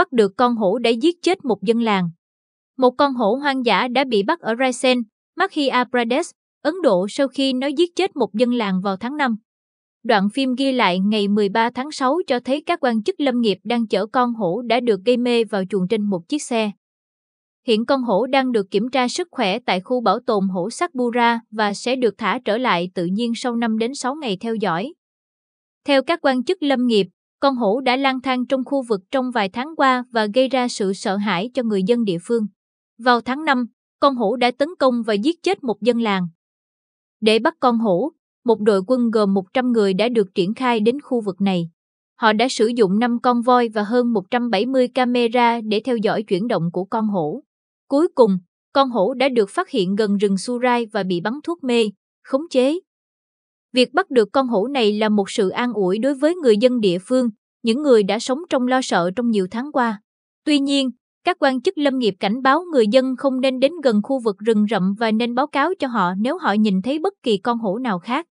bắt được con hổ để giết chết một dân làng. Một con hổ hoang dã đã bị bắt ở Raisen, Madhya Pradesh, Ấn Độ sau khi nó giết chết một dân làng vào tháng 5. Đoạn phim ghi lại ngày 13 tháng 6 cho thấy các quan chức lâm nghiệp đang chở con hổ đã được gây mê vào chuồng trên một chiếc xe. Hiện con hổ đang được kiểm tra sức khỏe tại khu bảo tồn hổ Sakbura và sẽ được thả trở lại tự nhiên sau 5 đến 6 ngày theo dõi. Theo các quan chức lâm nghiệp, con hổ đã lang thang trong khu vực trong vài tháng qua và gây ra sự sợ hãi cho người dân địa phương. Vào tháng 5, con hổ đã tấn công và giết chết một dân làng. Để bắt con hổ, một đội quân gồm 100 người đã được triển khai đến khu vực này. Họ đã sử dụng 5 con voi và hơn 170 camera để theo dõi chuyển động của con hổ. Cuối cùng, con hổ đã được phát hiện gần rừng Surai và bị bắn thuốc mê, khống chế. Việc bắt được con hổ này là một sự an ủi đối với người dân địa phương, những người đã sống trong lo sợ trong nhiều tháng qua. Tuy nhiên, các quan chức lâm nghiệp cảnh báo người dân không nên đến gần khu vực rừng rậm và nên báo cáo cho họ nếu họ nhìn thấy bất kỳ con hổ nào khác.